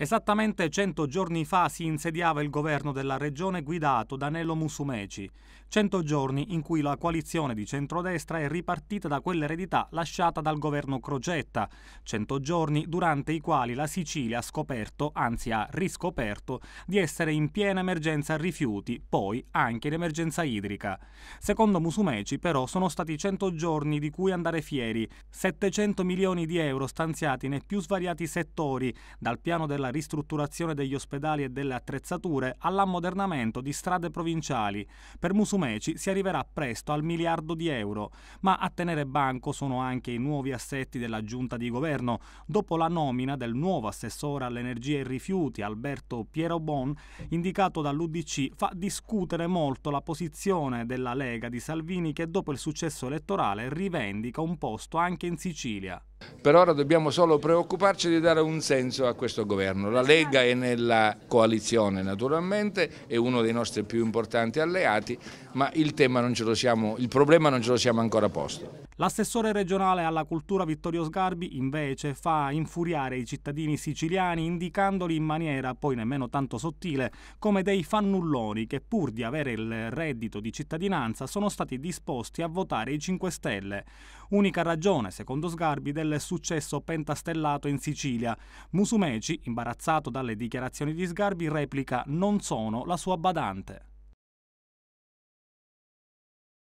Esattamente 100 giorni fa si insediava il governo della regione guidato da Nello Musumeci, 100 giorni in cui la coalizione di centrodestra è ripartita da quell'eredità lasciata dal governo Crocetta, 100 giorni durante i quali la Sicilia ha scoperto, anzi ha riscoperto, di essere in piena emergenza rifiuti, poi anche in emergenza idrica. Secondo Musumeci però sono stati 100 giorni di cui andare fieri, 700 milioni di euro stanziati nei più svariati settori, dal piano della dalla ristrutturazione degli ospedali e delle attrezzature all'ammodernamento di strade provinciali. Per Musumeci si arriverà presto al miliardo di euro, ma a tenere banco sono anche i nuovi assetti della giunta di governo. Dopo la nomina del nuovo assessore all'energia e rifiuti Alberto Piero Bon, indicato dall'UDC, fa discutere molto la posizione della Lega di Salvini che dopo il successo elettorale rivendica un posto anche in Sicilia. Per ora dobbiamo solo preoccuparci di dare un senso a questo governo. La Lega è nella coalizione naturalmente, è uno dei nostri più importanti alleati, ma il, non siamo, il problema non ce lo siamo ancora posto. L'assessore regionale alla cultura Vittorio Sgarbi invece fa infuriare i cittadini siciliani indicandoli in maniera poi nemmeno tanto sottile come dei fannulloni che pur di avere il reddito di cittadinanza sono stati disposti a votare i 5 Stelle. Unica ragione, secondo Sgarbi, del successo pentastellato in Sicilia. Musumeci, imbarazzato dalle dichiarazioni di Sgarbi, replica non sono la sua badante.